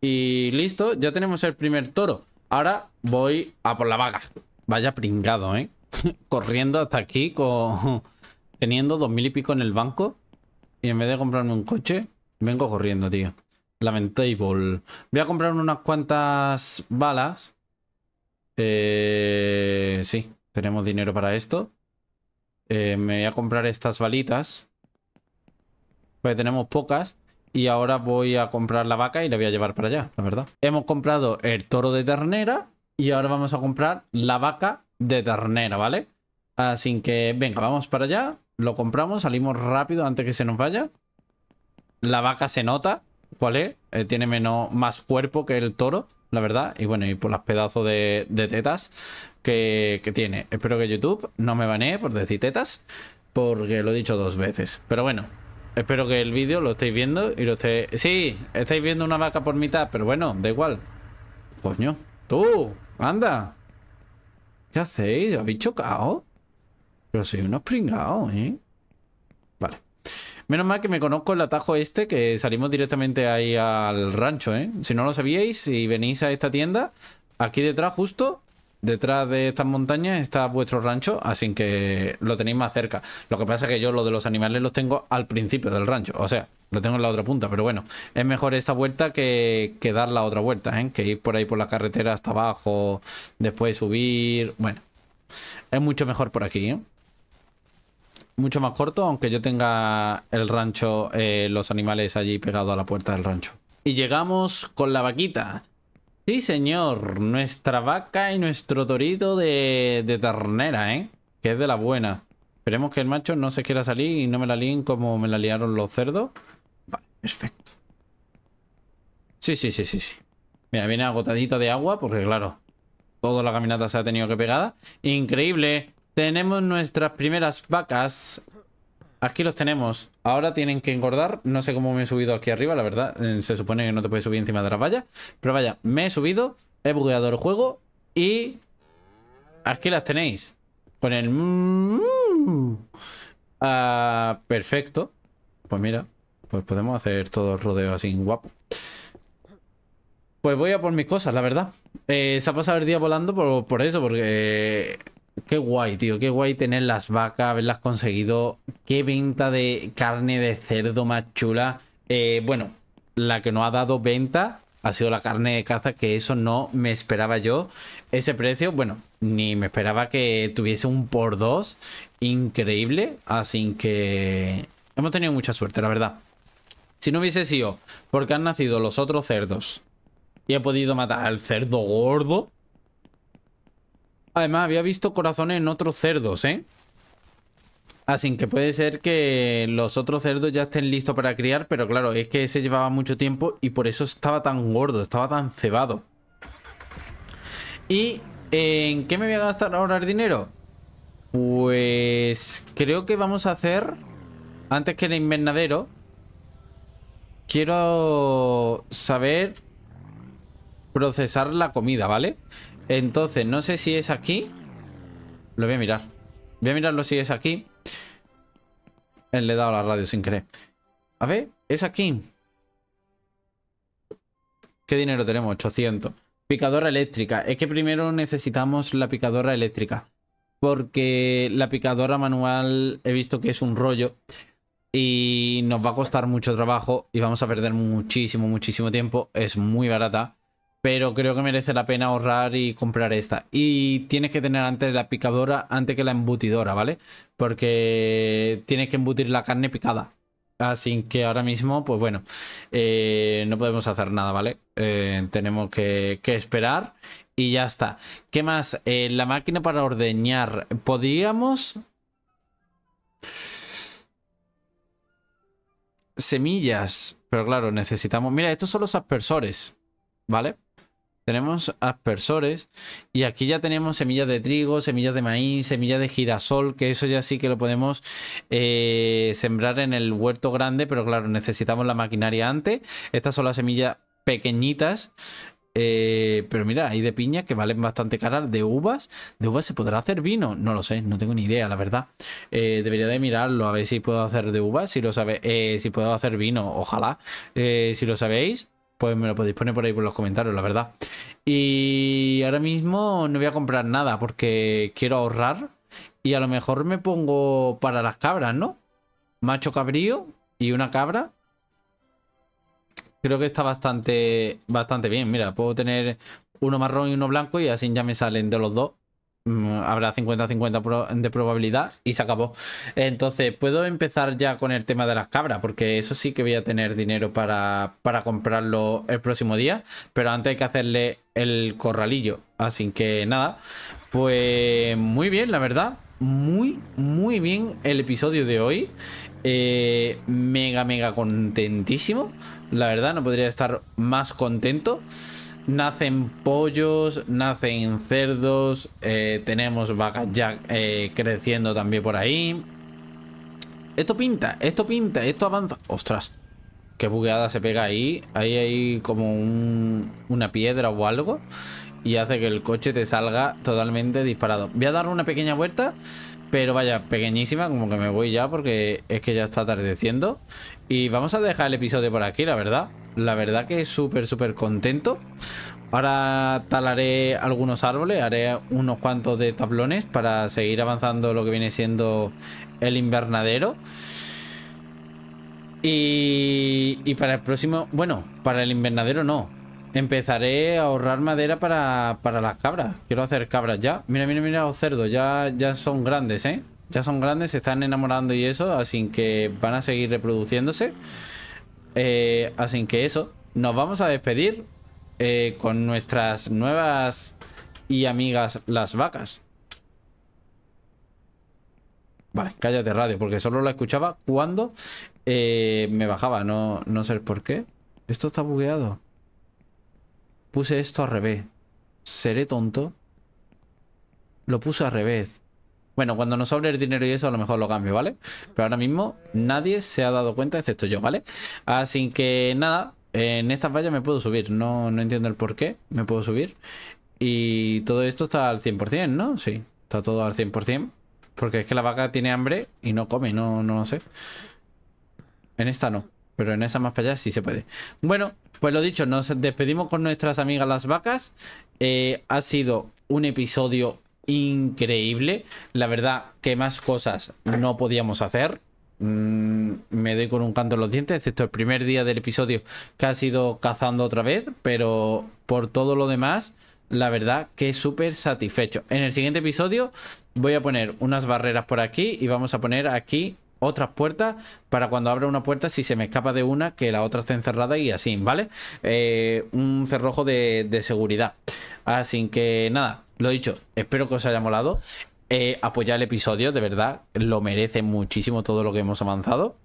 Y listo, ya tenemos el primer toro. Ahora voy a por la vaga. Vaya pringado, ¿eh? Corriendo hasta aquí con... teniendo dos mil y pico en el banco. Y en vez de comprarme un coche, vengo corriendo, tío. Lamentable. Voy a comprar unas cuantas balas. Eh... Sí, tenemos dinero para esto. Eh, me voy a comprar estas balitas. Porque tenemos pocas y ahora voy a comprar la vaca y la voy a llevar para allá, la verdad. Hemos comprado el toro de ternera y ahora vamos a comprar la vaca de ternera, ¿vale? Así que, venga, vamos para allá, lo compramos, salimos rápido antes que se nos vaya. La vaca se nota, ¿cuál es? Eh, tiene menos, más cuerpo que el toro, la verdad. Y bueno, y por las pedazos de, tetas que, que, tiene. Espero que YouTube no me banee por decir tetas, porque lo he dicho dos veces. Pero bueno, Espero que el vídeo lo estéis viendo y lo estéis... Sí, estáis viendo una vaca por mitad, pero bueno, da igual. Coño, tú, anda. ¿Qué hacéis? ¿Habéis chocado? Pero soy unos pringados, ¿eh? Vale. Menos mal que me conozco el atajo este, que salimos directamente ahí al rancho, ¿eh? Si no lo sabíais, si venís a esta tienda, aquí detrás justo, Detrás de estas montañas está vuestro rancho, así que lo tenéis más cerca. Lo que pasa es que yo lo de los animales los tengo al principio del rancho, o sea, lo tengo en la otra punta, pero bueno, es mejor esta vuelta que, dar la otra vuelta, ¿eh? que ir por ahí por la carretera hasta abajo, después subir, bueno, es mucho mejor por aquí, ¿eh? Mucho más corto, aunque yo tenga el rancho, eh, los animales allí pegados a la puerta del rancho. Y llegamos con la vaquita. Sí, señor. Nuestra vaca y nuestro torito de, de ternera, ¿eh? Que es de la buena. Esperemos que el macho no se quiera salir y no me la líen como me la liaron los cerdos. Vale, perfecto. Sí, sí, sí, sí, sí. Mira, viene agotadita de agua porque, claro, toda la caminata se ha tenido que pegada. Increíble. Tenemos nuestras primeras vacas Aquí los tenemos. Ahora tienen que engordar. No sé cómo me he subido aquí arriba, la verdad. Eh, se supone que no te puedes subir encima de la valla. Pero vaya, me he subido, he bugueado el juego y... Aquí las tenéis. Con el... Mm". Ah, perfecto. Pues mira, pues podemos hacer todo el rodeo así guapo. Pues voy a por mis cosas, la verdad. Eh, se ha pasado el día volando por, por eso, porque... Qué guay, tío. Qué guay tener las vacas, haberlas conseguido. Qué venta de carne de cerdo más chula. Eh, bueno, la que no ha dado venta ha sido la carne de caza, que eso no me esperaba yo. Ese precio, bueno, ni me esperaba que tuviese un por dos. Increíble. Así que hemos tenido mucha suerte, la verdad. Si no hubiese sido porque han nacido los otros cerdos y he podido matar al cerdo gordo, Además, había visto corazones en otros cerdos, ¿eh? Así que puede ser que los otros cerdos ya estén listos para criar, pero claro, es que ese llevaba mucho tiempo y por eso estaba tan gordo, estaba tan cebado. ¿Y en qué me voy a gastar ahora el dinero? Pues creo que vamos a hacer, antes que el invernadero, quiero saber procesar la comida, ¿vale? Entonces, no sé si es aquí. Lo voy a mirar. Voy a mirarlo si es aquí. Le he dado la radio sin querer. A ver, es aquí. ¿Qué dinero tenemos? 800. Picadora eléctrica. Es que primero necesitamos la picadora eléctrica. Porque la picadora manual he visto que es un rollo. Y nos va a costar mucho trabajo. Y vamos a perder muchísimo, muchísimo tiempo. Es muy barata. Pero creo que merece la pena ahorrar y comprar esta. Y tienes que tener antes la picadora antes que la embutidora, ¿vale? Porque tienes que embutir la carne picada. Así que ahora mismo, pues bueno, eh, no podemos hacer nada, ¿vale? Eh, tenemos que, esperar y ya está. ¿Qué más? Eh, la máquina para ordeñar. Podríamos... Semillas. Pero claro, necesitamos... Mira, estos son los aspersores, ¿vale? Tenemos aspersores y aquí ya tenemos semillas de trigo, semillas de maíz, semillas de girasol, que eso ya sí que lo podemos eh, sembrar en el huerto grande, pero claro, necesitamos la maquinaria antes. Estas son las semillas pequeñitas, eh, pero mira, hay de piña que valen bastante caras, de uvas. ¿De uvas se podrá hacer vino? No lo sé, no tengo ni idea, la verdad. Eh, debería de mirarlo, a ver si puedo hacer de uvas, si lo sabe, si puedo hacer vino, ojalá, si lo sabéis pues me lo podéis poner por ahí por los comentarios, la verdad. Y ahora mismo no voy a comprar nada porque quiero ahorrar. Y a lo mejor me pongo para las cabras, ¿no? Macho cabrío y una cabra. Creo que está bastante, bastante bien. Mira, puedo tener uno marrón y uno blanco y así ya me salen de los dos Mm, habrá 50-50 de probabilidad y se acabó. Entonces, puedo empezar ya con el tema de las cabras, porque eso sí que voy a tener dinero para, comprarlo el próximo día, pero antes hay que hacerle el corralillo. Así que nada, pues muy bien, la verdad. Muy, muy bien el episodio de hoy. Eh, mega, mega contentísimo. La verdad, no podría estar más contento nacen pollos, nacen cerdos, eh, tenemos vacas ya eh, creciendo también por ahí. Esto pinta, esto pinta, esto avanza. Ostras, qué bugueada se pega ahí. Ahí hay como una piedra o algo y hace que el coche te salga totalmente disparado. Voy a dar una pequeña vuelta, pero vaya, pequeñísima, como que me voy ya porque es que ya está atardeciendo. Y vamos a dejar el episodio por aquí, la verdad. La verdad que súper, súper contento. Ahora talaré algunos árboles, haré unos cuantos de tablones para seguir avanzando lo que viene siendo el invernadero. Y, y para el próximo, bueno, para el invernadero no. Empezaré a ahorrar madera para, las cabras. Quiero hacer cabras ya. Mira, mira, mira los cerdos. Ya, ya son grandes, ¿eh? Ya son grandes, se están enamorando y eso. Así que van a seguir reproduciéndose. Eh, así que eso, nos vamos a despedir eh, con nuestras nuevas y amigas las vacas. Vale, cállate radio, porque solo la escuchaba cuando eh, me bajaba, no, no sé por qué. Esto está bugueado. Puse esto al revés. ¿Seré tonto? Lo puse al revés. Bueno, cuando nos sobre el dinero y eso, a lo mejor lo cambio, ¿vale? Pero ahora mismo nadie se ha dado cuenta, excepto yo, ¿vale? Así que nada, en estas vallas me puedo subir. No, no entiendo el por qué, me puedo subir. Y todo esto está al 100%, ¿no? Sí, está todo al 100%. Porque es que la vaca tiene hambre y no come, no, no lo sé. En esta no, pero en esa más para allá sí se puede. Bueno, pues lo dicho, nos despedimos con nuestras amigas las vacas. Eh, ha sido un episodio increíble. La verdad que más cosas no podíamos hacer. Mm, me doy con un canto en los dientes, excepto el primer día del episodio que ha sido cazando otra vez, pero por todo lo demás, la verdad que súper satisfecho. En el siguiente episodio voy a poner unas barreras por aquí y vamos a poner aquí otras puertas para cuando abra una puerta, si se me escapa de una, que la otra esté encerrada y así, ¿vale? Eh, un cerrojo de, seguridad. Así que nada, lo dicho, espero que os haya molado. Eh, apoyar el episodio, de verdad, lo merece muchísimo todo lo que hemos avanzado.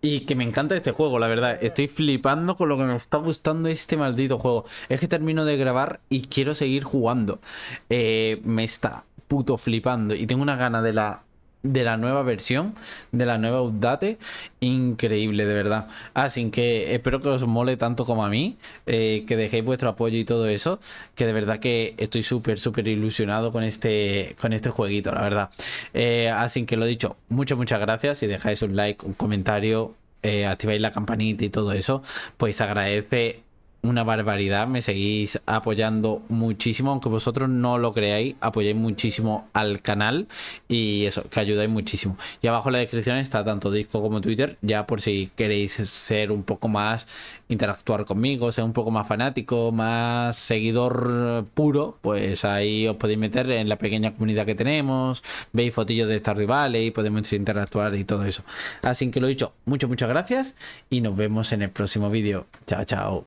Y que me encanta este juego, la verdad. Estoy flipando con lo que me está gustando este maldito juego. Es que termino de grabar y quiero seguir jugando. Eh, me está puto flipando. Y tengo una gana de la de la nueva versión, de la nueva update. Increíble, de verdad. Así ah, que espero que os mole tanto como a mí, eh, que dejéis vuestro apoyo y todo eso, que de verdad que estoy súper, súper ilusionado con este, con este jueguito, la verdad. Eh, así ah, que lo dicho, muchas, muchas gracias. Si dejáis un like, un comentario, eh, activáis la campanita y todo eso, pues agradece una barbaridad. Me seguís apoyando muchísimo, aunque vosotros no lo creáis, apoyáis muchísimo al canal y eso, que ayudáis muchísimo. Y abajo en la descripción está tanto Disco como Twitter, ya por si queréis ser un poco más, interactuar conmigo, ser un poco más fanático, más seguidor puro, pues ahí os podéis meter en la pequeña comunidad que tenemos, veis fotillos de estas rivales y podemos interactuar y todo eso. Así que lo dicho, muchas, muchas gracias y nos vemos en el próximo vídeo. Chao, chao.